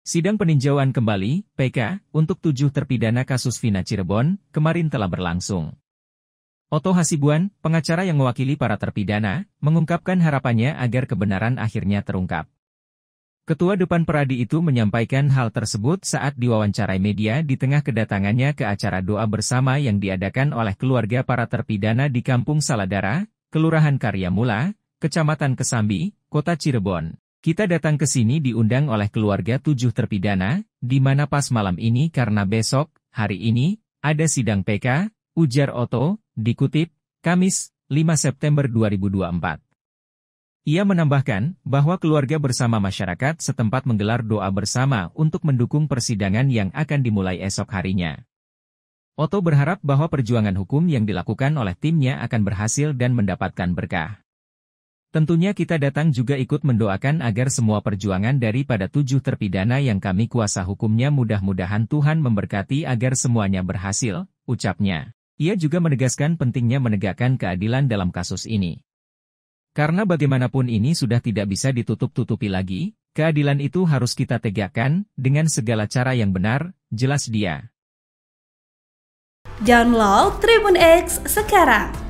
Sidang peninjauan kembali, PK, untuk tujuh terpidana kasus Vina Cirebon, kemarin telah berlangsung. Oto Hasibuan, pengacara yang mewakili para terpidana, mengungkapkan harapannya agar kebenaran akhirnya terungkap. Ketua Depan Peradi itu menyampaikan hal tersebut saat diwawancarai media di tengah kedatangannya ke acara doa bersama yang diadakan oleh keluarga para terpidana di Kampung Saladara, Kelurahan Karyamula, Kecamatan Kesambi, Kota Cirebon. Kita datang ke sini diundang oleh keluarga tujuh terpidana, di mana pas malam ini karena besok, hari ini, ada sidang PK, ujar Oto, dikutip, Kamis, 5 September 2024. Ia menambahkan bahwa keluarga bersama masyarakat setempat menggelar doa bersama untuk mendukung persidangan yang akan dimulai esok harinya. Oto berharap bahwa perjuangan hukum yang dilakukan oleh timnya akan berhasil dan mendapatkan berkah. Tentunya kita datang juga ikut mendoakan agar semua perjuangan daripada tujuh terpidana yang kami kuasa hukumnya mudah-mudahan Tuhan memberkati agar semuanya berhasil, ucapnya. Ia juga menegaskan pentingnya menegakkan keadilan dalam kasus ini. Karena bagaimanapun ini sudah tidak bisa ditutup-tutupi lagi, keadilan itu harus kita tegakkan dengan segala cara yang benar, jelas dia. Download Tribun X sekarang